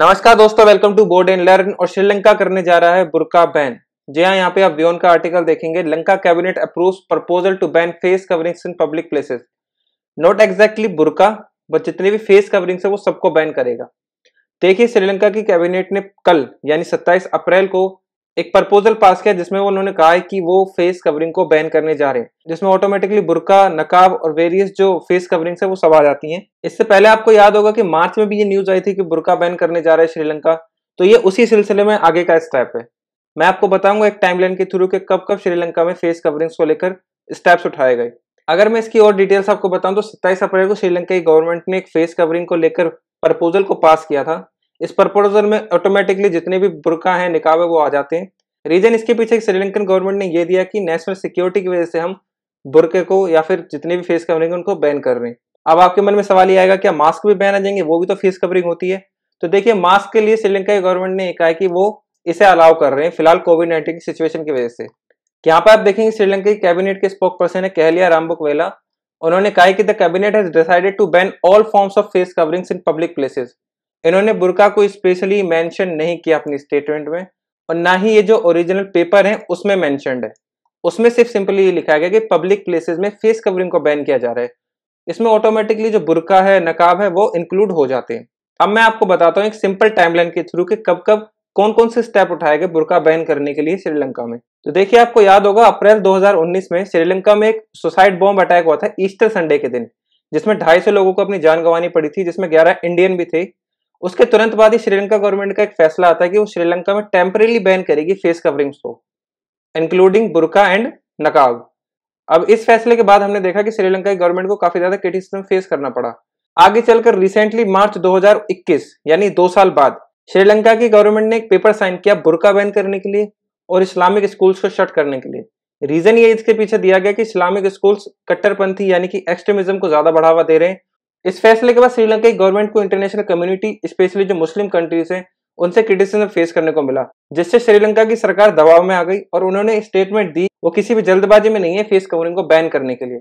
नमस्कार दोस्तों welcome to board and learn और श्रीलंका करने जा रहा है बुरका बैन जी हाँ यहाँ पे आप व्योन का आर्टिकल देखेंगे Lanka cabinet approve proposal to ban face coverings in public places not exactly बुरका बट जितने भी फेस कवरिंग्स है वो सबको बैन करेगा देखिए श्रीलंका की कैबिनेट ने कल यानी 27 अप्रैल को एक प्रपोजल पास किया जिसमें उन्होंने कहा है कि वो फेस कवरिंग को बैन करने जा रहे हैं जिसमें ऑटोमेटिकली बुरका नकाब और वेरियस जो फेस कवरिंग है वो सब आ जाती हैं इससे पहले आपको याद होगा कि मार्च में भी ये न्यूज आई थी कि बुरका बैन करने जा रहा है श्रीलंका तो ये उसी सिलसिले में आगे का स्टेप है मैं आपको बताऊंगा एक टाइमलाइन के थ्रू कि कब कब श्रीलंका में फेस कवरिंग्स को लेकर स्टेप्स उठाए गए अगर मैं इसकी और डिटेल्स आपको बताऊं तो 27 अप्रैल को श्रीलंका की गवर्नमेंट ने एक फेस कवरिंग को लेकर प्रपोजल को पास किया था इस प्रपोजल में ऑटोमेटिकली जितने भी बुरका हैं निकाबे वो आ जाते हैं रीजन इसके पीछे श्रीलंकन गवर्नमेंट ने यह दिया कि नेशनल सिक्योरिटी की वजह से हम बुरके को या फिर जितने भी फेस कवरिंग उनको बैन कर रहे हैं अब आपके मन में सवाल ये आएगा क्या मास्क भी बैन आ जाएंगे वो भी तो फेस कवरिंग होती है तो देखिए मास्क के लिए श्रीलंका की गवर्नमेंट ने कहा कि वो इसे अलाउ कर रहे हैं फिलहाल कोविड नाइन्टीन की सिचुएशन की वजह से यहाँ पर आप देखेंगे श्रीलंका की कैबिनेट के स्पोक पर्सन है कहलिया वेला उन्होंने कहा कि the cabinet has decided to ban all forms of face coverings in public places इन्होंने बुरका को स्पेशली मेंशन नहीं किया अपनी स्टेटमेंट में और ना ही ये जो ओरिजिनल पेपर है उसमें मेंशनड है उसमें सिर्फ सिंपली ये लिखा गया कि पब्लिक प्लेसेस में फेस कवरिंग को बैन किया जा रहा है इसमें ऑटोमेटिकली जो बुरका है नकाब है वो इंक्लूड हो जाते हैं अब मैं आपको बताता हूँ एक सिंपल टाइमलाइन के थ्रू कि कब कब कौन कौन से स्टेप उठाए गए बुरका बैन करने के लिए श्रीलंका में तो देखिए आपको याद होगा अप्रैल 2019 में श्रीलंका में एक सुसाइड बॉम्ब अटैक हुआ था ईस्टर संडे के दिन जिसमें ढाई लोगों को अपनी जान गंवानी पड़ी थी जिसमें ग्यारह इंडियन भी थे उसके तुरंत बाद ही श्रीलंका गवर्नमेंट का एक फैसला आता है कि वो श्रीलंका में टेम्परेली बैन करेगी फेस कवरिंग्स को इंक्लूडिंग बुरका एंड नकाब अब इस फैसले के बाद हमने देखा कि श्रीलंका की गवर्नमेंट को काफी ज्यादा क्रिटिसिज्म फेस करना पड़ा आगे चलकर रिसेंटली मार्च 2021 यानी दो साल बाद श्रीलंका की गवर्नमेंट ने एक पेपर साइन किया बुरका बैन करने के लिए और इस्लामिक स्कूल्स को शट करने के लिए रीजन ये इसके पीछे दिया गया कि इस्लामिक स्कूल्स कट्टरपंथी यानी कि एक्सट्रीमिज्म को ज्यादा बढ़ावा दे रहे हैं इस फैसले के बाद श्रीलंका की गवर्नमेंट को इंटरनेशनल कम्युनिटी स्पेशली जो मुस्लिम कंट्रीज है उनसे क्रिटिसिज्म फेस करने को मिला जिससे श्रीलंका की सरकार दबाव में आ गई और उन्होंने स्टेटमेंट दी वो किसी भी जल्दबाजी में नहीं है फेस कवरिंग को बैन करने के लिए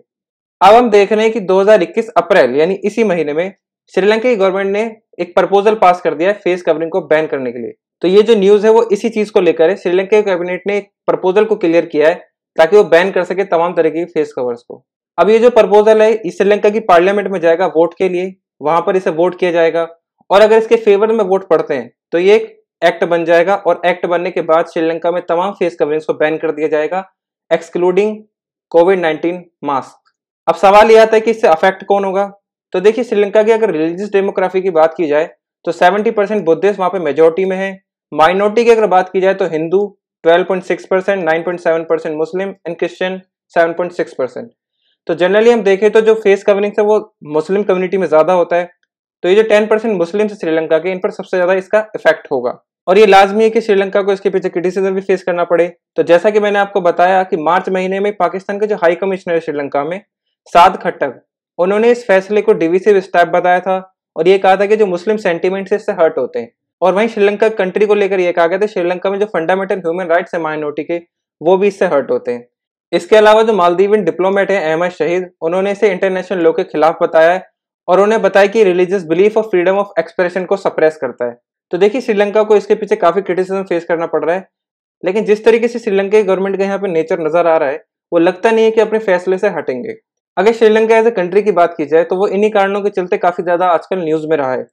अब हम देख रहे हैं कि 2021 अप्रैल यानी इसी महीने में श्रीलंका की गवर्नमेंट ने एक प्रपोजल पास कर दिया है फेस कवरिंग को बैन करने के लिए तो ये जो न्यूज है वो इसी चीज को लेकर है श्रीलंका कैबिनेट ने एक प्रपोजल को क्लियर किया है ताकि वो बैन कर सके तमाम तरह की फेस कवर्स को अब ये जो प्रपोजल है श्रीलंका की पार्लियामेंट में जाएगा वोट के लिए वहां पर इसे वोट किया जाएगा और अगर इसके फेवर में वोट पड़ते हैं तो ये एक एक्ट बन जाएगा और एक्ट बनने के बाद श्रीलंका में तमाम फेस कवरिंग को बैन कर दिया जाएगा एक्सक्लूडिंग कोविड नाइन्टीन मास्क अब सवाल यह आता है कि इससे अफेक्ट कौन होगा तो देखिए श्रीलंका की अगर रिलीजियस डेमोग्राफी की बात की जाए तो 70 परसेंट बुद्धिस्ट वहां पे मेजोरिटी में है माइनॉरिटी की अगर बात की जाए तो Hindu 12.6 percent nine Muslim and Christian six percent तो जनरली हम देखें तो जो फेस कवरिंग है वो मुस्लिम कम्युनिटी में ज़्यादा होता है तो ये जो टेन परसेंट मुस्लिम श्रीलंका के इन पर सबसे ज़्यादा इसका इफेक्ट होगा और ये लाजमी है कि श्रीलंका को इसके पीछे क्रिटिसिज्म भी फेस करना पड़े तो जैसा कि मैंने आपको बताया कि मार्च महीने में पाकिस्तान के जो हाई कमिश्नर है श्रीलंका में साध खट्टक उन्होंने इस फैसले को डिविसिव स्टेप बताया था और ये कहा था कि जो मुस्लिम सेंटीमेंट्स इससे हर्ट होते हैं और वहीं श्रीलंका कंट्री को लेकर ये कहा गया था श्रीलंका में जो फंडामेंटल ह्यूमन राइट्स है माइनॉरिटी के वो भी इससे हर्ट होते हैं इसके अलावा जो मालदीवियन डिप्लोमेट है अहमद शहीद उन्होंने इसे इंटरनेशनल लॉ के खिलाफ बताया है और उन्हें बताया कि रिलीजियस बिलीफ और फ्रीडम ऑफ एक्सप्रेशन को सप्रेस करता है तो देखिए श्रीलंका को इसके पीछे काफी क्रिटिसिज्म फेस करना पड़ रहा है लेकिन जिस तरीके से श्रीलंका की गवर्नमेंट का यहाँ पे नेचर नजर आ रहा है वो लगता नहीं है कि अपने फैसले से हटेंगे अगर श्रीलंका एज ए कंट्री की बात की जाए तो वो इन्हीं कारणों के चलते काफी ज्यादा आजकल न्यूज में रहा है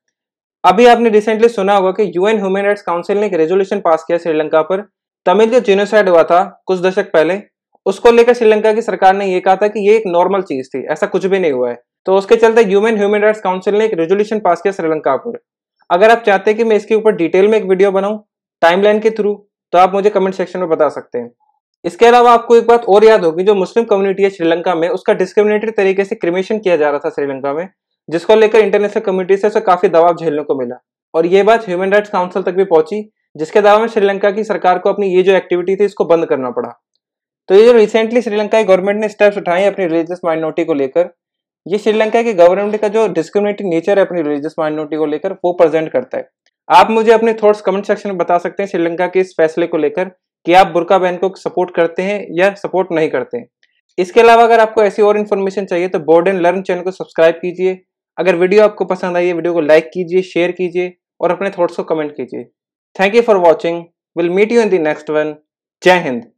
अभी आपने रिसेंटली सुना होगा कि यूएन ह्यूमन राइट्स काउंसिल ने एक रेजोल्यूशन पास किया श्रीलंका पर तमिल जो जेनोसाइड हुआ था कुछ दशक पहले उसको लेकर श्रीलंका की सरकार ने यह कहा था कि ये एक नॉर्मल चीज थी ऐसा कुछ भी नहीं हुआ है तो उसके चलते ह्यूमन ह्यूमन राइट्स काउंसिल ने एक रेजोल्यूशन पास किया श्रीलंका पर अगर आप चाहते हैं कि मैं इसके ऊपर डिटेल में एक वीडियो बनाऊं टाइमलाइन के थ्रू तो आप मुझे कमेंट सेक्शन में बता सकते हैं इसके अलावा आपको एक बात और याद होगी जो मुस्लिम कम्युनिटी है श्रीलंका में उसका डिस्क्रिमिनेटरी तरीके से क्रिमेशन किया जा रहा था श्रीलंका में जिसको लेकर इंटरनेशनल कम्युनिटी से उसे काफी दबाव झेलने को मिला और ये बात ह्यूमन राइट्स काउंसिल तक भी पहुंची जिसके दावा में श्रीलंका की सरकार को अपनी ये जो एक्टिविटी थी इसको बंद करना पड़ा तो ये जो रिसेंटली श्रीलंका की गवर्नमेंट ने स्टेप्स उठाए हैं अपनी रिलीजियस माइनॉरिटी को लेकर ये श्रीलंका के गवर्नमेंट का जो डिस्क्रिमिनेटिंग नेचर है अपनी रिलीजियस माइनॉरिटी को लेकर वो प्रेजेंट करता है आप मुझे अपने थॉट्स कमेंट सेक्शन में बता सकते हैं श्रीलंका के इस फैसले को लेकर कि आप बुरका बैन को सपोर्ट करते हैं या सपोर्ट नहीं करते हैं इसके अलावा अगर आपको ऐसी और इन्फॉर्मेशन चाहिए तो बोर्ड एंड लर्न चैनल को सब्सक्राइब कीजिए अगर वीडियो आपको पसंद आई है वीडियो को लाइक कीजिए शेयर कीजिए और अपने थॉट्स को कमेंट कीजिए thank you for watching will meet you in the next one जय हिंद